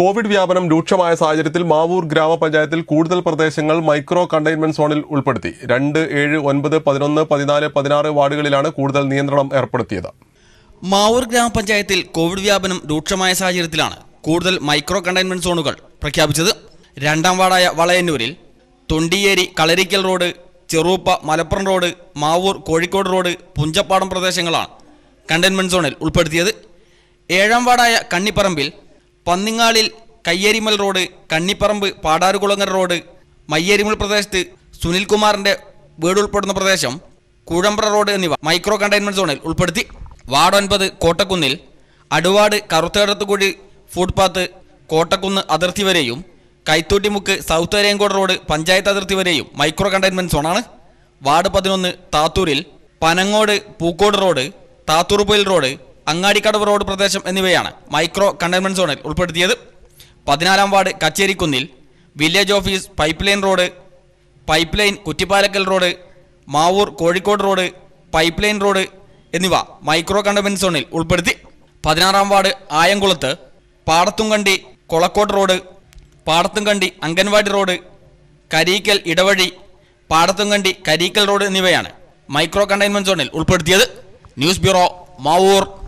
Covid വ്യാപനം രൂക്ഷമായ സാഹചര്യത്തിൽ മാവൂർ ഗ്രാമപഞ്ചായത്തിൽ കൂടുതൽ പ്രദേശങ്ങൾ മൈക്രോ കണ്ടെയ്ൻമെന്റ് സോണിൽ ഉൾപ്പെടുത്തി രണ്ട് ഏഴ് ഒൻപത് പതിനൊന്ന് പതിനാല് പതിനാറ് വാർഡുകളിലാണ് കൂടുതൽ നിയന്ത്രണം ഏർപ്പെടുത്തിയത് മാവൂർ ഗ്രാമപഞ്ചായത്തിൽ കോവിഡ് വ്യാപനം രൂക്ഷമായ സാഹചര്യത്തിലാണ് കൂടുതൽ മൈക്രോ കണ്ടെയ്ൻമെന്റ് സോണുകൾ പ്രഖ്യാപിച്ചത് രണ്ടാം വാർഡായ വളയന്നൂരിൽ തൊണ്ടിയേരി Kalarikkal road Cheruppa Malappuram road Mavoor Kozhikode road Punchappadam പ്രദേശങ്ങളാണ് കണ്ടെയ്ൻമെന്റ് സോണിൽ ഉൾപ്പെടുത്തിയത് ഏഴാം വാർഡായ കണ്ണിപ്പറമ്പിൽ പന്നിങ്ങാളിൽ കയ്യേരിമൽ റോഡ് കണ്ണിപ്പറമ്പ് പാടാറുകുളങ്ങര റോഡ് മയ്യേരിമൽ പ്രദേശത്ത് സുനിൽകുമാറിന്റെ വീട് ഉൾപ്പെടുന്ന പ്രദേശം കൂഴമ്പ്ര റോഡ് എന്നിവ മൈക്രോ കണ്ടെയ്ൻമെന്റ് സോണിൽ ഉൾപ്പെടുത്തി വാർഡ് ഒൻപത് കോട്ടക്കുന്നിൽ അടുവാട് കറുത്തേടത്തുകുഴി ഫുട്പാത്ത് കോട്ടക്കുന്ന് അതിർത്തി വരെയും കൈത്തൂട്ടിമുക്ക് സൗത്ത് അരയങ്കോട് റോഡ് പഞ്ചായത്ത് അതിർത്തി വരെയും മൈക്രോ കണ്ടെയ്ൻമെന്റ് സോണാണ് വാർഡ് പതിനൊന്ന് താത്തൂരിൽ Panangode Pookode road Thathurpoyil road Angadikkadavu road പ്രദേശം എന്നിവയാണ് മൈക്രോ കണ്ടെയ്ൻമെന്റ് സോണിൽ ഉൾപ്പെടുത്തിയത് പതിനാലാം വാർഡ് കച്ചേരിക്കുന്നിൽ village office pipe line road pipe line Kuttipalakkal road Mavoor Kozhikode road pipe line road എന്നിവ മൈക്രോ കണ്ടെയ്ൻമെന്റ് സോണിൽ ഉൾപ്പെടുത്തി പതിനാറാം വാർഡ് ആയംകുളത്ത് പാടത്തുംകണ്ടി കൊളക്കോട് റോഡ് പാടത്തുംകണ്ടി അംഗൻവാടി റോഡ് കരീക്കൽ ഇടവഴി പാടത്തുംകണ്ടി കരീക്കൽ റോഡ് എന്നിവയാണ് മൈക്രോ കണ്ടെയ്ൻമെന്റ് സോണിൽ ഉൾപ്പെടുത്തിയത് ന്യൂസ് ബ്യൂറോ മാവൂർ